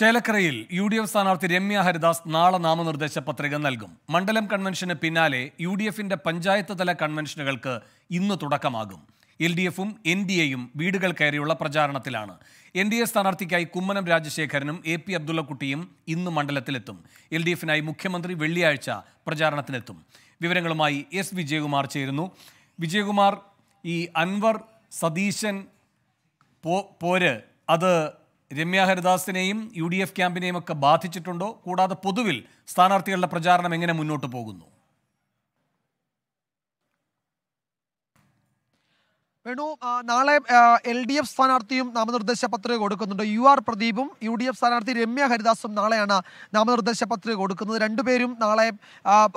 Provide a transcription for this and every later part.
ചേലക്കരയിൽ U D F സ്ഥാനാർത്ഥി രമ്യ ഹരിദാസ് നാളെ നാമനിർദ്ദേശ പത്രിക നൽകും മണ്ഡലം കൺവെൻഷന് പിന്നാലെ യു ഡി എഫിന്റെ പഞ്ചായത്ത് തല കൺവെൻഷനുകൾക്ക് ഇന്ന് തുടക്കമാകും എൽ ഡി എഫും എൻ ഡി എയും വീടുകൾ കയറിയുള്ള പ്രചാരണത്തിലാണ് എൻ ഡി എ സ്ഥാനാർത്ഥിക്കായി കുമ്മനം രാജശേഖരനും എ പി അബ്ദുള്ളക്കുട്ടിയും ഇന്ന് മണ്ഡലത്തിലെത്തും എൽ ഡി എഫിനായി മുഖ്യമന്ത്രി വെള്ളിയാഴ്ച പ്രചാരണത്തിനെത്തും വിവരങ്ങളുമായി എസ് വിജയകുമാർ ചേരുന്നു വിജയകുമാർ ഈ അൻവർ സതീശൻ പോര് അത് രമ്യ ഹരിദാസിനെയും യു ഡി എഫ് ക്യാമ്പിനെയും ഒക്കെ ബാധിച്ചിട്ടുണ്ടോ കൂടാതെ പൊതുവിൽ സ്ഥാനാർത്ഥികളുടെ പ്രചാരണം എങ്ങനെ മുന്നോട്ട് പോകുന്നു വേണു നാളെ എൽ ഡി എഫ് സ്ഥാനാർത്ഥിയും നാമനിർദ്ദേശ പത്രിക കൊടുക്കുന്നുണ്ട് യു ആർ പ്രദീപും യു ഡി എഫ് സ്ഥാനാർത്ഥി രമ്യ ഹരിദാസും നാളെയാണ് നാമനിർദ്ദേശ പത്രിക കൊടുക്കുന്നത് രണ്ടുപേരും നാളെ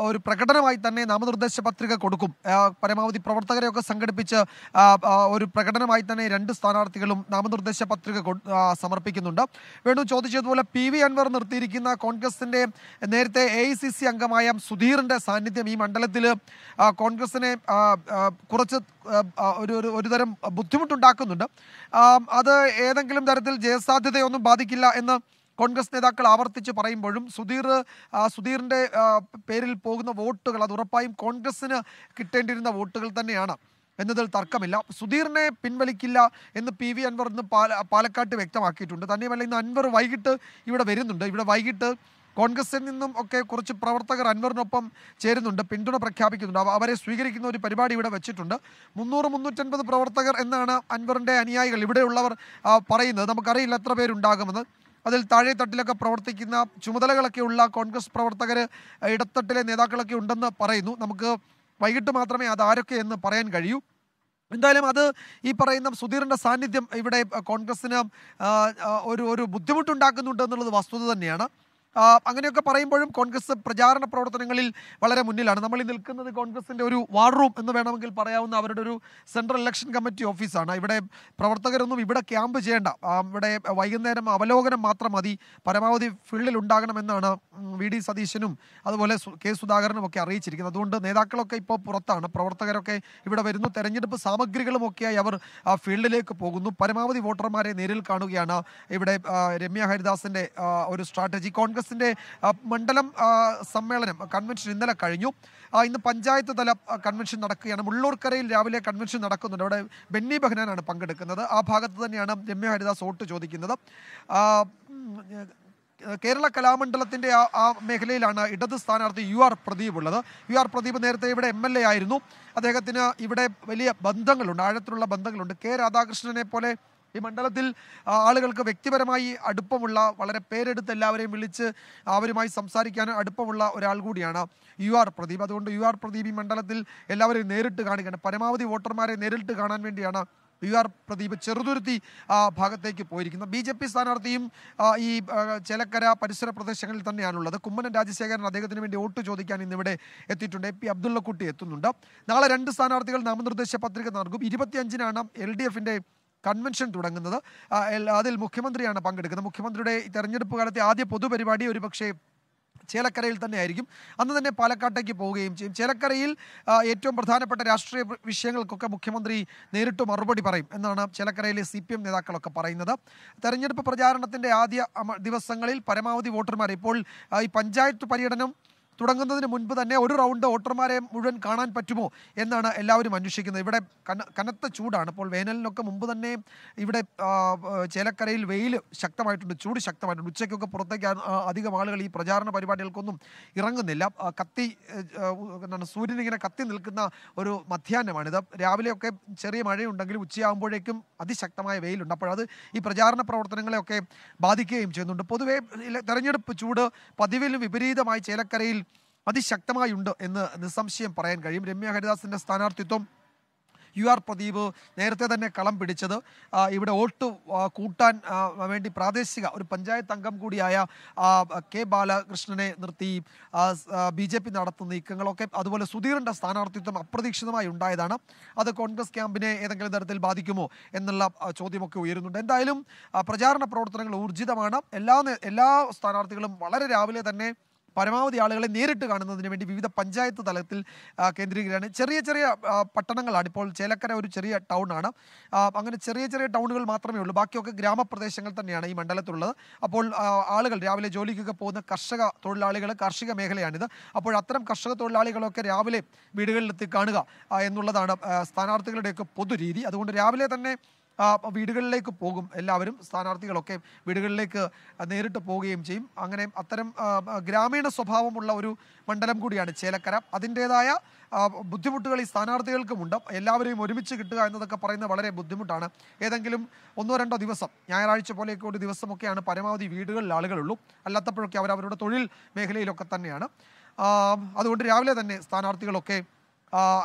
ഒരു പ്രകടനമായി തന്നെ നാമനിർദ്ദേശ പത്രിക കൊടുക്കും പരമാവധി പ്രവർത്തകരെയൊക്കെ സംഘടിപ്പിച്ച് ഒരു പ്രകടനമായി തന്നെ രണ്ട് സ്ഥാനാർത്ഥികളും നാമനിർദ്ദേശ പത്രിക സമർപ്പിക്കുന്നുണ്ട് വേണു ചോദിച്ചതുപോലെ പി വി അൻവർ നിർത്തിയിരിക്കുന്ന കോൺഗ്രസിൻ്റെ നേരത്തെ എ ഐ സി സി അംഗമായ സുധീറിൻ്റെ സാന്നിധ്യം ഈ മണ്ഡലത്തിൽ കോൺഗ്രസിനെ കുറച്ച് ഒരു ഒരു ഒരുതരം ബുദ്ധിമുട്ടുണ്ടാക്കുന്നുണ്ട് അത് ഏതെങ്കിലും തരത്തിൽ ജയസാധ്യതയൊന്നും ബാധിക്കില്ല എന്ന് കോൺഗ്രസ് നേതാക്കൾ ആവർത്തിച്ച് പറയുമ്പോഴും സുധീർ സുധീറിൻ്റെ പേരിൽ പോകുന്ന വോട്ടുകൾ അത് ഉറപ്പായും കോൺഗ്രസ്സിന് കിട്ടേണ്ടിയിരുന്ന വോട്ടുകൾ തന്നെയാണ് എന്നതിൽ തർക്കമില്ല സുധീറിനെ പിൻവലിക്കില്ല എന്ന് പി വി അൻവർ ഇന്ന് പാലക്കാട്ട് വ്യക്തമാക്കിയിട്ടുണ്ട് തന്നെയുമല്ല ഇന്ന് അൻവർ വൈകിട്ട് ഇവിടെ വരുന്നുണ്ട് ഇവിടെ വൈകിട്ട് കോൺഗ്രസിൽ നിന്നും ഒക്കെ കുറച്ച് പ്രവർത്തകർ അൻവറിനൊപ്പം ചേരുന്നുണ്ട് പിന്തുണ പ്രഖ്യാപിക്കുന്നുണ്ട് അവരെ സ്വീകരിക്കുന്ന ഒരു പരിപാടി ഇവിടെ വെച്ചിട്ടുണ്ട് മുന്നൂറ് മുന്നൂറ്റൻപത് പ്രവർത്തകർ എന്നാണ് അൻവറിൻ്റെ അനുയായികൾ ഇവിടെയുള്ളവർ പറയുന്നത് നമുക്കറിയില്ല എത്ര പേരുണ്ടാകുമെന്ന് അതിൽ താഴെ തട്ടിലൊക്കെ പ്രവർത്തിക്കുന്ന ചുമതലകളൊക്കെ ഉള്ള കോൺഗ്രസ് പ്രവർത്തകർ ഇടത്തട്ടിലെ നേതാക്കളൊക്കെ ഉണ്ടെന്ന് പറയുന്നു നമുക്ക് വൈകിട്ട് മാത്രമേ ആരൊക്കെ എന്ന് പറയാൻ കഴിയൂ എന്തായാലും അത് ഈ പറയുന്ന സുധീറിൻ്റെ സാന്നിധ്യം ഇവിടെ കോൺഗ്രസ്സിന് ഒരു ഒരു ബുദ്ധിമുട്ടുണ്ടാക്കുന്നുണ്ട് എന്നുള്ളത് വസ്തുത തന്നെയാണ് അങ്ങനെയൊക്കെ പറയുമ്പോഴും കോൺഗ്രസ് പ്രചാരണ പ്രവർത്തനങ്ങളിൽ വളരെ മുന്നിലാണ് നമ്മൾ ഈ നിൽക്കുന്നത് കോൺഗ്രസിൻ്റെ ഒരു വാർ റൂം എന്ന് വേണമെങ്കിൽ പറയാവുന്ന അവരുടെ ഒരു സെൻട്രൽ ഇലക്ഷൻ കമ്മിറ്റി ഓഫീസാണ് ഇവിടെ പ്രവർത്തകരൊന്നും ഇവിടെ ക്യാമ്പ് ചെയ്യേണ്ട ഇവിടെ വൈകുന്നേരം അവലോകനം മാത്രം മതി പരമാവധി ഫീൽഡിൽ ഉണ്ടാകണമെന്നാണ് വി ഡി സതീശനും അതുപോലെ കെ സുധാകരനും ഒക്കെ അറിയിച്ചിരിക്കുന്നത് അതുകൊണ്ട് നേതാക്കളൊക്കെ ഇപ്പോൾ പുറത്താണ് പ്രവർത്തകരൊക്കെ ഇവിടെ വരുന്നു തെരഞ്ഞെടുപ്പ് ഒക്കെയായി അവർ ഫീൽഡിലേക്ക് പോകുന്നു പരമാവധി വോട്ടർമാരെ നേരിൽ കാണുകയാണ് ഇവിടെ രമ്യ ഹരിദാസിൻ്റെ ഒരു സ്ട്രാറ്റജി കോൺഗ്രസ് കോൺഗ്രസിൻ്റെ മണ്ഡലം സമ്മേളനം കൺവെൻഷൻ ഇന്നലെ കഴിഞ്ഞു ഇന്ന് പഞ്ചായത്ത് തല കൺവെൻഷൻ നടക്കുകയാണ് മുള്ളൂർക്കരയിൽ രാവിലെ കൺവെൻഷൻ നടക്കുന്നുണ്ട് അവിടെ ബെന്നി ബഹനാനാണ് പങ്കെടുക്കുന്നത് ആ ഭാഗത്ത് തന്നെയാണ് രമ്യ ഹരിദാസ് വോട്ട് ചോദിക്കുന്നത് കേരള കലാമണ്ഡലത്തിൻ്റെ ആ ആ മേഖലയിലാണ് ഇടത് സ്ഥാനാർത്ഥി യു ആർ പ്രദീപ് ഉള്ളത് യു ആർ പ്രദീപ് നേരത്തെ ഇവിടെ എം എൽ എ ആയിരുന്നു അദ്ദേഹത്തിന് ഇവിടെ വലിയ ബന്ധങ്ങളുണ്ട് ആഴത്തിലുള്ള ബന്ധങ്ങളുണ്ട് കെ രാധാകൃഷ്ണനെ പോലെ ഈ മണ്ഡലത്തിൽ ആളുകൾക്ക് വ്യക്തിപരമായി അടുപ്പമുള്ള വളരെ പേരെടുത്ത് എല്ലാവരെയും വിളിച്ച് അവരുമായി സംസാരിക്കാൻ അടുപ്പമുള്ള ഒരാൾ കൂടിയാണ് യു ആർ പ്രദീപ് അതുകൊണ്ട് യു ആർ പ്രദീപ് ഈ മണ്ഡലത്തിൽ എല്ലാവരെയും നേരിട്ട് കാണുകയാണ് പരമാവധി വോട്ടർമാരെ നേരിട്ട് കാണാൻ വേണ്ടിയാണ് യു ആർ പ്രദീപ് ചെറുതുരുത്തി ഭാഗത്തേക്ക് പോയിരിക്കുന്നത് ബി ജെ പി സ്ഥാനാർത്ഥിയും ഈ ചേലക്കര പരിസര പ്രദേശങ്ങളിൽ തന്നെയാണുള്ളത് കുമ്മനം രാജശേഖരൻ അദ്ദേഹത്തിന് വേണ്ടി വോട്ട് ചോദിക്കാൻ ഇന്നിവിടെ എത്തിയിട്ടുണ്ട് എ പി അബ്ദുള്ളക്കുട്ടി എത്തുന്നുണ്ട് നാളെ രണ്ട് സ്ഥാനാർത്ഥികൾ നാമനിർദ്ദേശ പത്രിക നൽകും ഇരുപത്തിയഞ്ചിനാണ് എൽ ഡി എഫിൻ്റെ കൺവെൻഷൻ തുടങ്ങുന്നത് അതിൽ മുഖ്യമന്ത്രിയാണ് പങ്കെടുക്കുന്നത് മുഖ്യമന്ത്രിയുടെ തെരഞ്ഞെടുപ്പ് കാലത്തെ ആദ്യ പൊതുപരിപാടി ഒരുപക്ഷേ ചേലക്കരയിൽ തന്നെ ആയിരിക്കും അന്ന് തന്നെ പാലക്കാട്ടേക്ക് പോവുകയും ചെയ്യും ചേലക്കരയിൽ ഏറ്റവും പ്രധാനപ്പെട്ട രാഷ്ട്രീയ വിഷയങ്ങൾക്കൊക്കെ മുഖ്യമന്ത്രി നേരിട്ട് മറുപടി പറയും എന്നാണ് ചേലക്കരയിലെ സി പി എം നേതാക്കളൊക്കെ പറയുന്നത് തെരഞ്ഞെടുപ്പ് പ്രചാരണത്തിൻ്റെ ആദ്യ ദിവസങ്ങളിൽ പരമാവധി വോട്ടർമാർ ഇപ്പോൾ ഈ പഞ്ചായത്ത് പര്യടനം തുടങ്ങുന്നതിന് മുൻപ് തന്നെ ഒരു റൗണ്ട് വോട്ടർമാരെ മുഴുവൻ കാണാൻ പറ്റുമോ എന്നാണ് എല്ലാവരും അന്വേഷിക്കുന്നത് ഇവിടെ കനത്ത ചൂടാണ് ഇപ്പോൾ വേനലിനൊക്കെ മുമ്പ് തന്നെ ഇവിടെ ചേലക്കരയിൽ വെയിൽ ശക്തമായിട്ടുണ്ട് ചൂട് ശക്തമായിട്ടുണ്ട് ഉച്ചയ്ക്കൊക്കെ പുറത്തേക്ക് അധികം ആളുകൾ ഈ പ്രചാരണ പരിപാടികൾക്കൊന്നും ഇറങ്ങുന്നില്ല കത്തി എന്താണ് ഇങ്ങനെ കത്തി നിൽക്കുന്ന ഒരു മധ്യാഹ്നമാണിത് രാവിലെയൊക്കെ ചെറിയ മഴയുണ്ടെങ്കിലും ഉച്ചയാകുമ്പോഴേക്കും അതിശക്തമായ വെയിലുണ്ട് അപ്പോൾ അത് ഈ പ്രചാരണ പ്രവർത്തനങ്ങളെയൊക്കെ ബാധിക്കുകയും ചെയ്യുന്നുണ്ട് പൊതുവേ തെരഞ്ഞെടുപ്പ് ചൂട് പതിവിലും വിപരീതമായി ചേലക്കരയിൽ അതിശക്തമായി ഉണ്ട് എന്ന് നിസ്സംശയം പറയാൻ കഴിയും രമ്യ ഹരിദാസിൻ്റെ സ്ഥാനാർത്ഥിത്വം യു ആർ പ്രദീപ് നേരത്തെ തന്നെ കളം പിടിച്ചത് ഇവിടെ വോട്ട് കൂട്ടാൻ വേണ്ടി പ്രാദേശിക ഒരു പഞ്ചായത്ത് അംഗം കൂടിയായ കെ ബാലകൃഷ്ണനെ നിർത്തി ബി ജെ പി നടത്തുന്ന നീക്കങ്ങളൊക്കെ അതുപോലെ സുധീറിൻ്റെ സ്ഥാനാർത്ഥിത്വം അപ്രതീക്ഷിതമായി ഉണ്ടായതാണ് അത് കോൺഗ്രസ് ക്യാമ്പിനെ ഏതെങ്കിലും തരത്തിൽ ബാധിക്കുമോ എന്നുള്ള ചോദ്യമൊക്കെ ഉയരുന്നുണ്ട് എന്തായാലും പ്രചാരണ പ്രവർത്തനങ്ങൾ ഊർജിതമാണ് എല്ലാ എല്ലാ സ്ഥാനാർത്ഥികളും വളരെ രാവിലെ തന്നെ പരമാവധി ആളുകളെ നേരിട്ട് കാണുന്നതിന് വേണ്ടി വിവിധ പഞ്ചായത്ത് തലത്തിൽ കേന്ദ്രീകരിക്കുകയാണ് ചെറിയ ചെറിയ പട്ടണങ്ങളാണ് ഇപ്പോൾ ചേലക്കര ഒരു ചെറിയ ടൗൺ ആണ് അങ്ങനെ ചെറിയ ചെറിയ ടൗണുകൾ മാത്രമേ ഉള്ളൂ ബാക്കിയൊക്കെ ഗ്രാമപ്രദേശങ്ങൾ തന്നെയാണ് ഈ മണ്ഡലത്തിലുള്ളത് അപ്പോൾ ആളുകൾ രാവിലെ ജോലിക്കൊക്കെ പോകുന്ന കർഷക തൊഴിലാളികൾ കാർഷിക മേഖലയാണിത് അപ്പോൾ അത്തരം കർഷക തൊഴിലാളികളൊക്കെ രാവിലെ വീടുകളിലെത്തി കാണുക എന്നുള്ളതാണ് സ്ഥാനാർത്ഥികളുടെയൊക്കെ പൊതുരീതി അതുകൊണ്ട് രാവിലെ തന്നെ വീടുകളിലേക്ക് പോകും എല്ലാവരും സ്ഥാനാർത്ഥികളൊക്കെ വീടുകളിലേക്ക് നേരിട്ട് പോവുകയും ചെയ്യും അങ്ങനെ അത്തരം ഗ്രാമീണ സ്വഭാവമുള്ള ഒരു മണ്ഡലം കൂടിയാണ് ചേലക്കര അതിൻ്റേതായ ബുദ്ധിമുട്ടുകൾ ഈ സ്ഥാനാർത്ഥികൾക്കുമുണ്ട് എല്ലാവരെയും ഒരുമിച്ച് കിട്ടുക എന്നതൊക്കെ പറയുന്നത് വളരെ ബുദ്ധിമുട്ടാണ് ഏതെങ്കിലും ഒന്നോ രണ്ടോ ദിവസം ഞായറാഴ്ച പോലെയൊക്കെ ഒരു ദിവസമൊക്കെയാണ് പരമാവധി വീടുകളിൽ ആളുകളുള്ളൂ അല്ലാത്തപ്പോഴൊക്കെ അവർ അവരുടെ തൊഴിൽ മേഖലയിലൊക്കെ തന്നെയാണ് അതുകൊണ്ട് രാവിലെ തന്നെ സ്ഥാനാർത്ഥികളൊക്കെ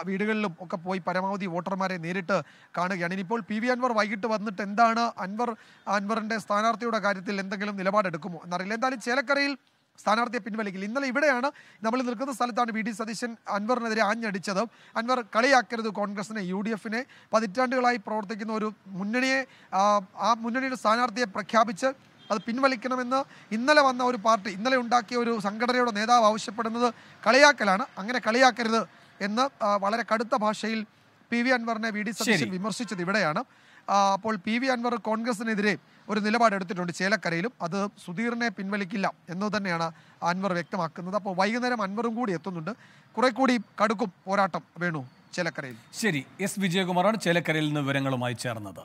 വീടുകളിലും ഒക്കെ പോയി പരമാവധി വോട്ടർമാരെ നേരിട്ട് കാണുകയാണ് ഇനിയിപ്പോൾ പി വി അൻവർ വൈകിട്ട് വന്നിട്ട് എന്താണ് അൻവർ അൻവറിൻ്റെ സ്ഥാനാർത്ഥിയുടെ കാര്യത്തിൽ എന്തെങ്കിലും നിലപാടെടുക്കുമോ എന്നറിയില്ല എന്തായാലും ചേലക്കരയിൽ സ്ഥാനാർത്ഥിയെ പിൻവലിക്കില്ല ഇന്നലെ ഇവിടെയാണ് നമ്മൾ നിൽക്കുന്ന സ്ഥലത്താണ് വി ഡി സതീശൻ അൻവറിനെതിരെ ആഞ്ഞടിച്ചത് അൻവർ കളിയാക്കരുത് കോൺഗ്രസിനെ യു ഡി എഫിനെ പതിറ്റാണ്ടുകളായി പ്രവർത്തിക്കുന്ന ഒരു മുന്നണിയെ ആ മുന്നണിയുടെ സ്ഥാനാർത്ഥിയെ പ്രഖ്യാപിച്ച് അത് പിൻവലിക്കണമെന്ന് ഇന്നലെ വന്ന ഒരു പാർട്ടി ഇന്നലെ ഉണ്ടാക്കിയ ഒരു സംഘടനയുടെ നേതാവ് ആവശ്യപ്പെടുന്നത് കളിയാക്കലാണ് അങ്ങനെ കളിയാക്കരുത് എന്ന് വളരെ കടുത്ത ഭാഷയിൽ പി വി അൻവറിനെ വി ഡി സതീശൻ വിമർശിച്ചത് ഇവിടെയാണ് അപ്പോൾ പി വി അൻവർ കോൺഗ്രസിനെതിരെ ഒരു നിലപാടെടുത്തിട്ടുണ്ട് ചേലക്കരയിലും അത് സുധീറിനെ പിൻവലിക്കില്ല എന്ന് തന്നെയാണ് അൻവർ വ്യക്തമാക്കുന്നത് അപ്പോൾ വൈകുന്നേരം അൻവറും കൂടി എത്തുന്നുണ്ട് കുറെ കൂടി കടുക്കും പോരാട്ടം വേണു ചേലക്കരയിൽ ശരി എസ് വിജയകുമാറാണ് ചേലക്കരയിൽ നിന്ന് വിവരങ്ങളുമായി ചേർന്നത്